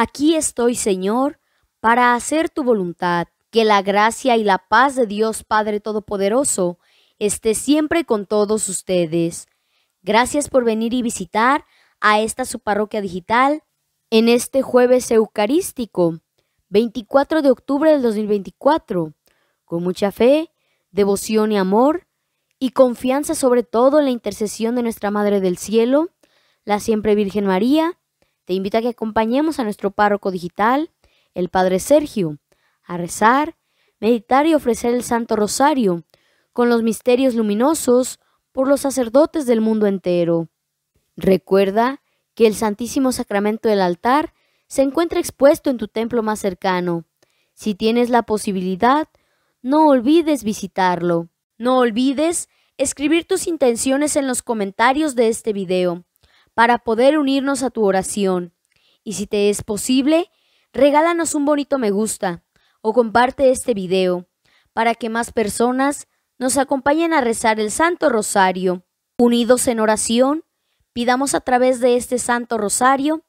Aquí estoy, Señor, para hacer tu voluntad. Que la gracia y la paz de Dios Padre Todopoderoso esté siempre con todos ustedes. Gracias por venir y visitar a esta su parroquia digital en este jueves eucarístico, 24 de octubre del 2024, con mucha fe, devoción y amor, y confianza sobre todo en la intercesión de nuestra Madre del Cielo, la siempre Virgen María, te invito a que acompañemos a nuestro párroco digital, el Padre Sergio, a rezar, meditar y ofrecer el Santo Rosario con los misterios luminosos por los sacerdotes del mundo entero. Recuerda que el Santísimo Sacramento del altar se encuentra expuesto en tu templo más cercano. Si tienes la posibilidad, no olvides visitarlo. No olvides escribir tus intenciones en los comentarios de este video para poder unirnos a tu oración. Y si te es posible, regálanos un bonito me gusta o comparte este video para que más personas nos acompañen a rezar el Santo Rosario. Unidos en oración, pidamos a través de este Santo Rosario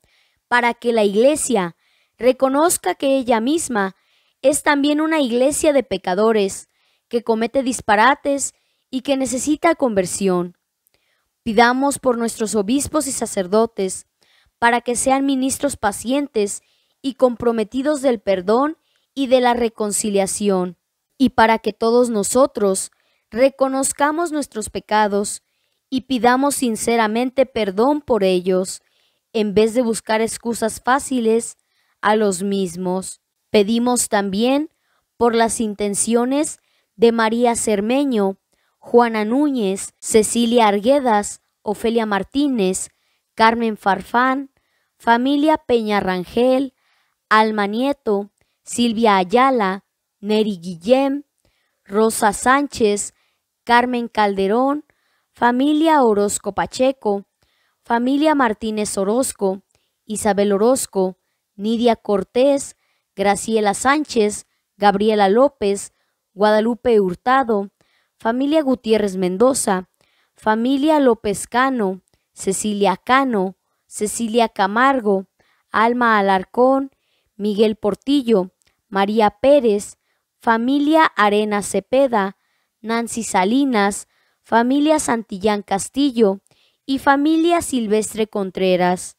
para que la Iglesia reconozca que ella misma es también una iglesia de pecadores, que comete disparates y que necesita conversión. Pidamos por nuestros obispos y sacerdotes, para que sean ministros pacientes y comprometidos del perdón y de la reconciliación, y para que todos nosotros reconozcamos nuestros pecados y pidamos sinceramente perdón por ellos, en vez de buscar excusas fáciles a los mismos. Pedimos también por las intenciones de María Cermeño Juana Núñez, Cecilia Arguedas, Ofelia Martínez, Carmen Farfán, familia Peña Rangel, Alma Nieto, Silvia Ayala, Neri Guillem, Rosa Sánchez, Carmen Calderón, familia Orozco Pacheco, familia Martínez Orozco, Isabel Orozco, Nidia Cortés, Graciela Sánchez, Gabriela López, Guadalupe Hurtado, familia Gutiérrez Mendoza, familia López Cano, Cecilia Cano, Cecilia Camargo, Alma Alarcón, Miguel Portillo, María Pérez, familia Arena Cepeda, Nancy Salinas, familia Santillán Castillo y familia Silvestre Contreras.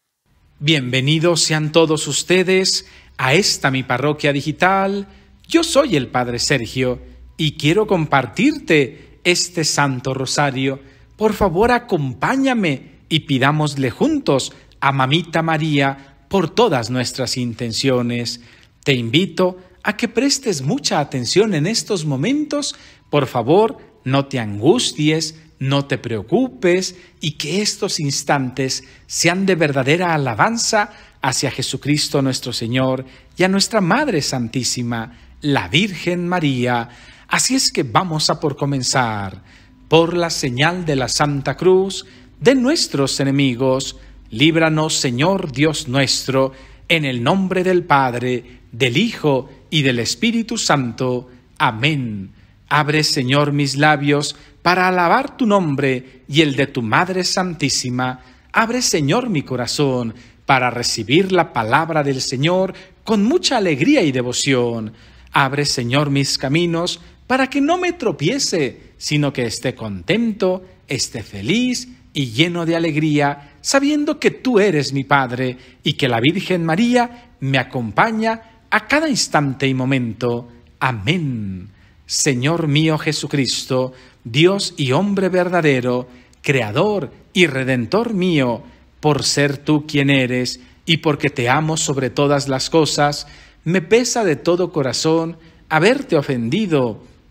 Bienvenidos sean todos ustedes a esta mi parroquia digital. Yo soy el Padre Sergio y quiero compartirte este Santo Rosario. Por favor, acompáñame y pidámosle juntos a Mamita María por todas nuestras intenciones. Te invito a que prestes mucha atención en estos momentos. Por favor, no te angusties, no te preocupes y que estos instantes sean de verdadera alabanza hacia Jesucristo nuestro Señor y a nuestra Madre Santísima, la Virgen María. Así es que vamos a por comenzar, por la señal de la Santa Cruz, de nuestros enemigos, líbranos Señor Dios nuestro, en el nombre del Padre, del Hijo y del Espíritu Santo. Amén. Abre, Señor, mis labios para alabar tu nombre y el de tu Madre Santísima. Abre, Señor, mi corazón para recibir la palabra del Señor con mucha alegría y devoción. Abre, Señor, mis caminos para que no me tropiece, sino que esté contento, esté feliz y lleno de alegría, sabiendo que tú eres mi Padre y que la Virgen María me acompaña a cada instante y momento. Amén. Señor mío Jesucristo, Dios y hombre verdadero, Creador y Redentor mío, por ser tú quien eres y porque te amo sobre todas las cosas, me pesa de todo corazón haberte ofendido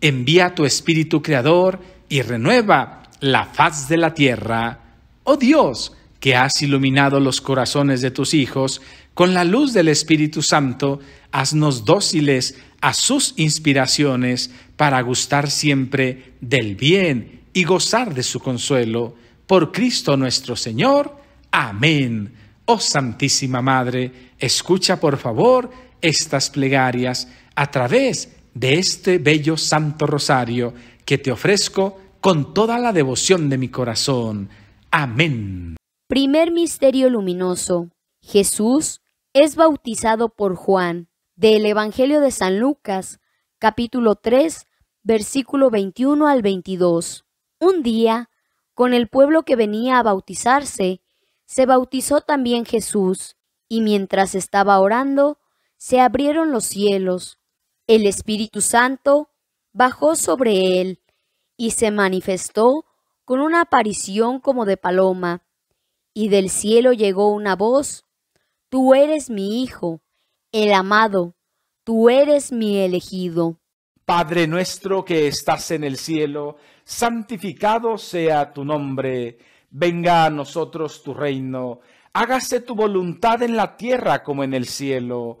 envía tu espíritu creador y renueva la faz de la tierra. Oh Dios, que has iluminado los corazones de tus hijos, con la luz del Espíritu Santo, haznos dóciles a sus inspiraciones para gustar siempre del bien y gozar de su consuelo. Por Cristo nuestro Señor. Amén. Oh Santísima Madre, escucha por favor estas plegarias a través de este bello Santo Rosario que te ofrezco con toda la devoción de mi corazón. Amén. Primer Misterio Luminoso. Jesús es bautizado por Juan. Del Evangelio de San Lucas, capítulo 3, versículo 21 al 22. Un día, con el pueblo que venía a bautizarse, se bautizó también Jesús, y mientras estaba orando, se abrieron los cielos el Espíritu Santo bajó sobre él y se manifestó con una aparición como de paloma, y del cielo llegó una voz, Tú eres mi Hijo, el amado, tú eres mi elegido. Padre nuestro que estás en el cielo, santificado sea tu nombre, venga a nosotros tu reino, hágase tu voluntad en la tierra como en el cielo.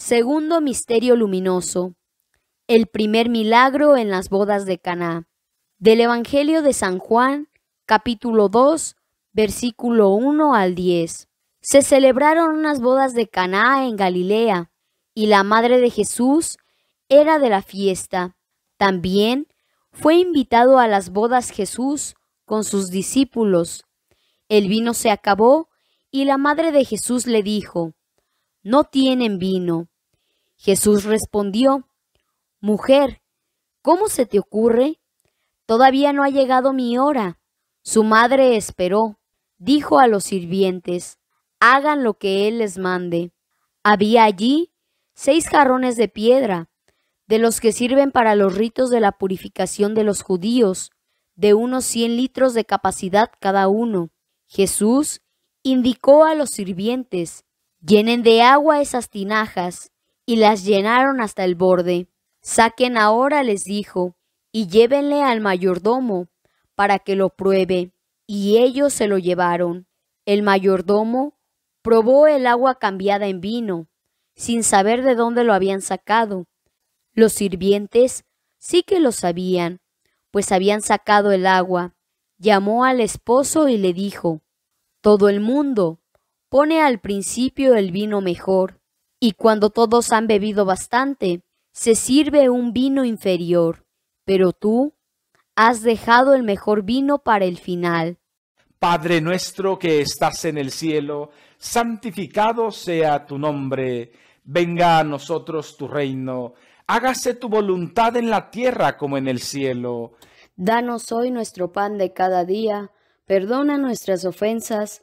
Segundo misterio luminoso. El primer milagro en las bodas de Caná. Del Evangelio de San Juan, capítulo 2, versículo 1 al 10. Se celebraron unas bodas de Caná en Galilea, y la madre de Jesús era de la fiesta. También fue invitado a las bodas Jesús con sus discípulos. El vino se acabó y la madre de Jesús le dijo, No tienen vino. Jesús respondió, Mujer, ¿cómo se te ocurre? Todavía no ha llegado mi hora. Su madre esperó. Dijo a los sirvientes, Hagan lo que Él les mande. Había allí seis jarrones de piedra, de los que sirven para los ritos de la purificación de los judíos, de unos cien litros de capacidad cada uno. Jesús indicó a los sirvientes, llenen de agua esas tinajas y las llenaron hasta el borde. Saquen ahora, les dijo, y llévenle al mayordomo, para que lo pruebe. Y ellos se lo llevaron. El mayordomo probó el agua cambiada en vino, sin saber de dónde lo habían sacado. Los sirvientes sí que lo sabían, pues habían sacado el agua. Llamó al esposo y le dijo, Todo el mundo pone al principio el vino mejor. Y cuando todos han bebido bastante, se sirve un vino inferior, pero tú has dejado el mejor vino para el final. Padre nuestro que estás en el cielo, santificado sea tu nombre, venga a nosotros tu reino, hágase tu voluntad en la tierra como en el cielo. Danos hoy nuestro pan de cada día, perdona nuestras ofensas,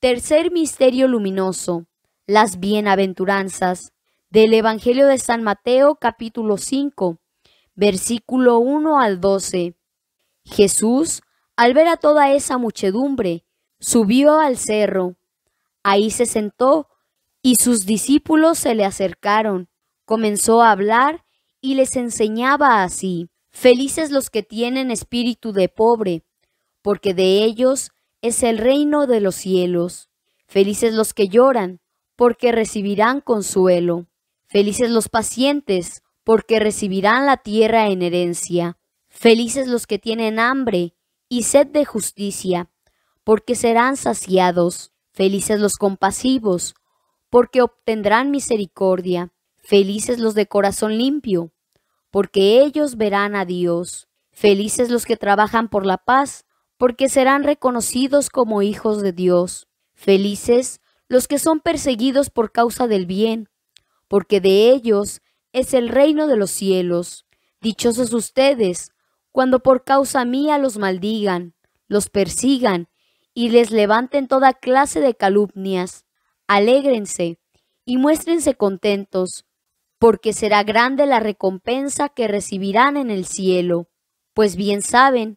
Tercer misterio luminoso, las bienaventuranzas del Evangelio de San Mateo capítulo 5, versículo 1 al 12. Jesús, al ver a toda esa muchedumbre, subió al cerro. Ahí se sentó y sus discípulos se le acercaron. Comenzó a hablar y les enseñaba así. Felices los que tienen espíritu de pobre, porque de ellos es el reino de los cielos. Felices los que lloran, porque recibirán consuelo. Felices los pacientes, porque recibirán la tierra en herencia. Felices los que tienen hambre y sed de justicia, porque serán saciados. Felices los compasivos, porque obtendrán misericordia. Felices los de corazón limpio, porque ellos verán a Dios. Felices los que trabajan por la paz, porque serán reconocidos como hijos de Dios. Felices los que son perseguidos por causa del bien, porque de ellos es el reino de los cielos. Dichosos ustedes, cuando por causa mía los maldigan, los persigan y les levanten toda clase de calumnias. Alégrense y muéstrense contentos, porque será grande la recompensa que recibirán en el cielo, pues bien saben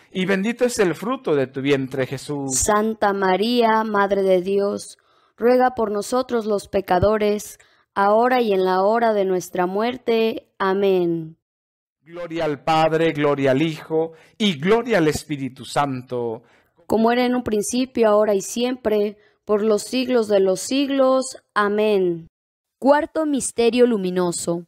y bendito es el fruto de tu vientre, Jesús. Santa María, Madre de Dios, ruega por nosotros los pecadores, ahora y en la hora de nuestra muerte. Amén. Gloria al Padre, gloria al Hijo, y gloria al Espíritu Santo. Como era en un principio, ahora y siempre, por los siglos de los siglos. Amén. Cuarto Misterio Luminoso.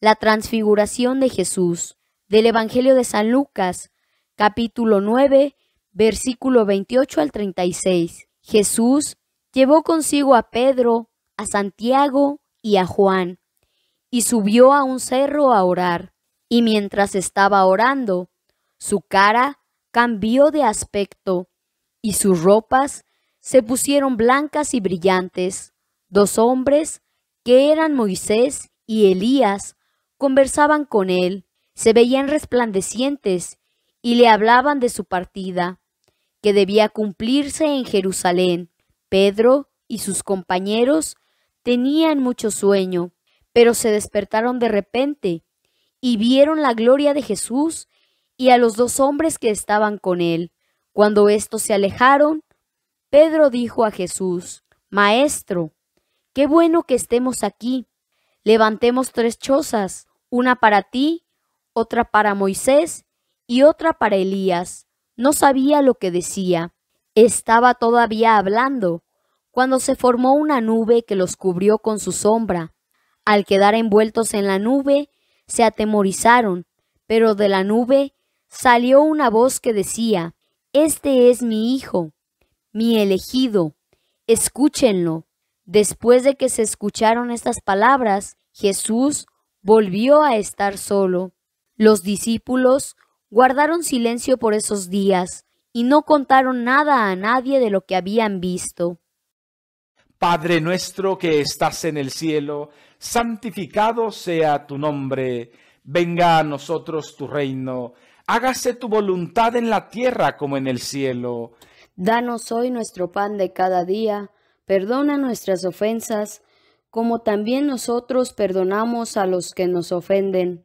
La Transfiguración de Jesús. Del Evangelio de San Lucas capítulo 9, versículo 28 al 36. Jesús llevó consigo a Pedro, a Santiago y a Juan, y subió a un cerro a orar. Y mientras estaba orando, su cara cambió de aspecto, y sus ropas se pusieron blancas y brillantes. Dos hombres, que eran Moisés y Elías, conversaban con él. Se veían resplandecientes y le hablaban de su partida, que debía cumplirse en Jerusalén. Pedro y sus compañeros tenían mucho sueño, pero se despertaron de repente y vieron la gloria de Jesús y a los dos hombres que estaban con él. Cuando estos se alejaron, Pedro dijo a Jesús, Maestro, qué bueno que estemos aquí. Levantemos tres chozas, una para ti, otra para Moisés y otra para Elías. No sabía lo que decía. Estaba todavía hablando, cuando se formó una nube que los cubrió con su sombra. Al quedar envueltos en la nube, se atemorizaron, pero de la nube salió una voz que decía, Este es mi hijo, mi elegido, escúchenlo. Después de que se escucharon estas palabras, Jesús volvió a estar solo. Los discípulos Guardaron silencio por esos días y no contaron nada a nadie de lo que habían visto. Padre nuestro que estás en el cielo, santificado sea tu nombre, venga a nosotros tu reino, hágase tu voluntad en la tierra como en el cielo. Danos hoy nuestro pan de cada día, perdona nuestras ofensas, como también nosotros perdonamos a los que nos ofenden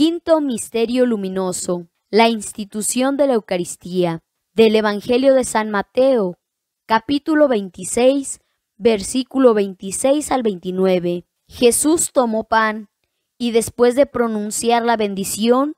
Quinto Misterio Luminoso. La institución de la Eucaristía. Del Evangelio de San Mateo, capítulo 26, versículo 26 al 29. Jesús tomó pan y después de pronunciar la bendición,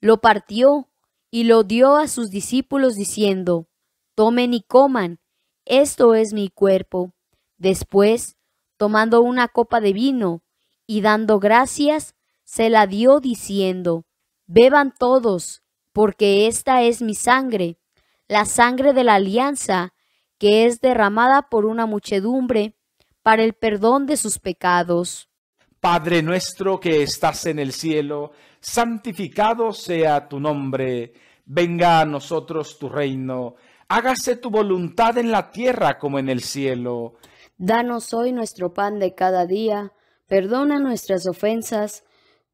lo partió y lo dio a sus discípulos diciendo, Tomen y coman, esto es mi cuerpo. Después, tomando una copa de vino y dando gracias, se la dio diciendo, Beban todos, porque esta es mi sangre, la sangre de la alianza, que es derramada por una muchedumbre para el perdón de sus pecados. Padre nuestro que estás en el cielo, santificado sea tu nombre, venga a nosotros tu reino, hágase tu voluntad en la tierra como en el cielo. Danos hoy nuestro pan de cada día, perdona nuestras ofensas,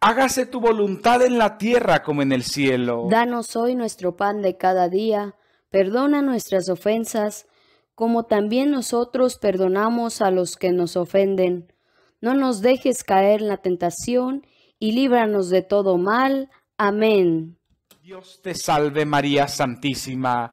hágase tu voluntad en la tierra como en el cielo. Danos hoy nuestro pan de cada día, perdona nuestras ofensas, como también nosotros perdonamos a los que nos ofenden. No nos dejes caer en la tentación, y líbranos de todo mal. Amén. Dios te salve María Santísima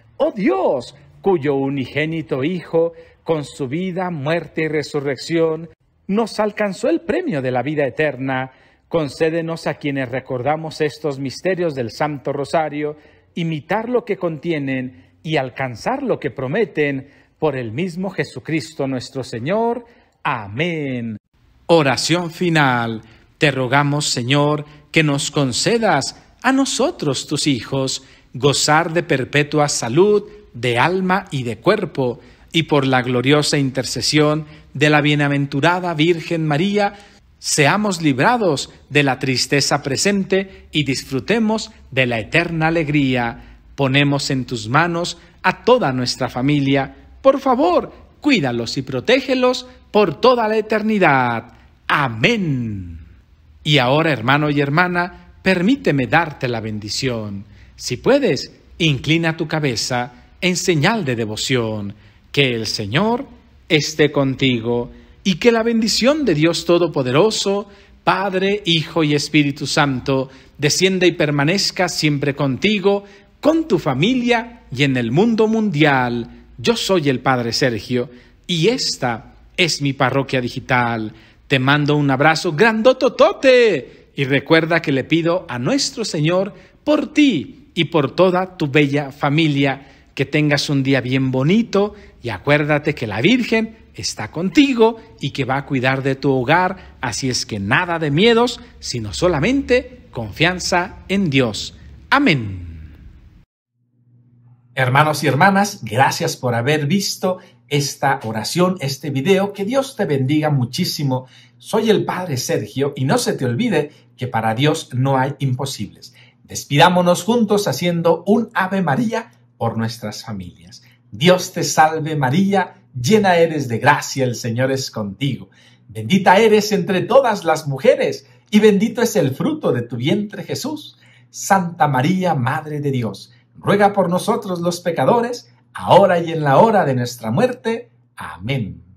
oh Dios, cuyo unigénito Hijo, con su vida, muerte y resurrección, nos alcanzó el premio de la vida eterna, concédenos a quienes recordamos estos misterios del Santo Rosario, imitar lo que contienen y alcanzar lo que prometen por el mismo Jesucristo nuestro Señor. Amén. Oración final. Te rogamos, Señor, que nos concedas a nosotros, tus hijos, gozar de perpetua salud de alma y de cuerpo, y por la gloriosa intercesión de la bienaventurada Virgen María, seamos librados de la tristeza presente y disfrutemos de la eterna alegría. Ponemos en tus manos a toda nuestra familia. Por favor, cuídalos y protégelos por toda la eternidad. Amén. Y ahora, hermano y hermana, permíteme darte la bendición. Si puedes, inclina tu cabeza en señal de devoción. Que el Señor esté contigo y que la bendición de Dios Todopoderoso, Padre, Hijo y Espíritu Santo, descienda y permanezca siempre contigo, con tu familia y en el mundo mundial. Yo soy el Padre Sergio y esta es mi parroquia digital. Te mando un abrazo grandototote y recuerda que le pido a nuestro Señor por ti y por toda tu bella familia. Que tengas un día bien bonito y acuérdate que la Virgen está contigo y que va a cuidar de tu hogar, así es que nada de miedos, sino solamente confianza en Dios. Amén. Hermanos y hermanas, gracias por haber visto esta oración, este video. Que Dios te bendiga muchísimo. Soy el Padre Sergio y no se te olvide que para Dios no hay imposibles. Despidámonos juntos haciendo un Ave María por nuestras familias. Dios te salve María, llena eres de gracia, el Señor es contigo. Bendita eres entre todas las mujeres y bendito es el fruto de tu vientre Jesús. Santa María, Madre de Dios, ruega por nosotros los pecadores, ahora y en la hora de nuestra muerte. Amén.